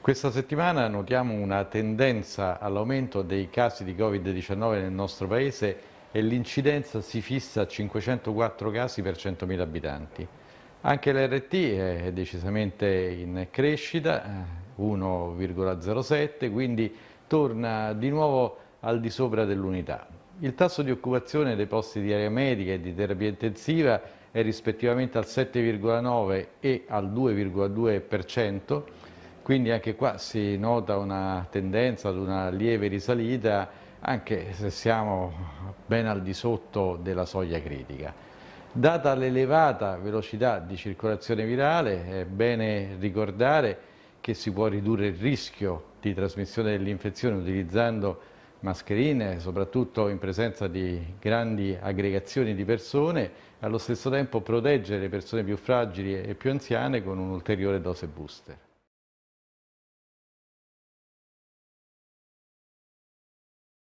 Questa settimana notiamo una tendenza all'aumento dei casi di Covid-19 nel nostro Paese e l'incidenza si fissa a 504 casi per 100.000 abitanti. Anche l'RT è decisamente in crescita, 1,07, eh, quindi torna di nuovo al di sopra dell'unità. Il tasso di occupazione dei posti di area medica e di terapia intensiva è rispettivamente al 7,9 e al 2,2%, quindi anche qua si nota una tendenza ad una lieve risalita anche se siamo ben al di sotto della soglia critica. Data l'elevata velocità di circolazione virale è bene ricordare che si può ridurre il rischio di trasmissione dell'infezione utilizzando mascherine, soprattutto in presenza di grandi aggregazioni di persone, e allo stesso tempo proteggere le persone più fragili e più anziane con un'ulteriore dose booster.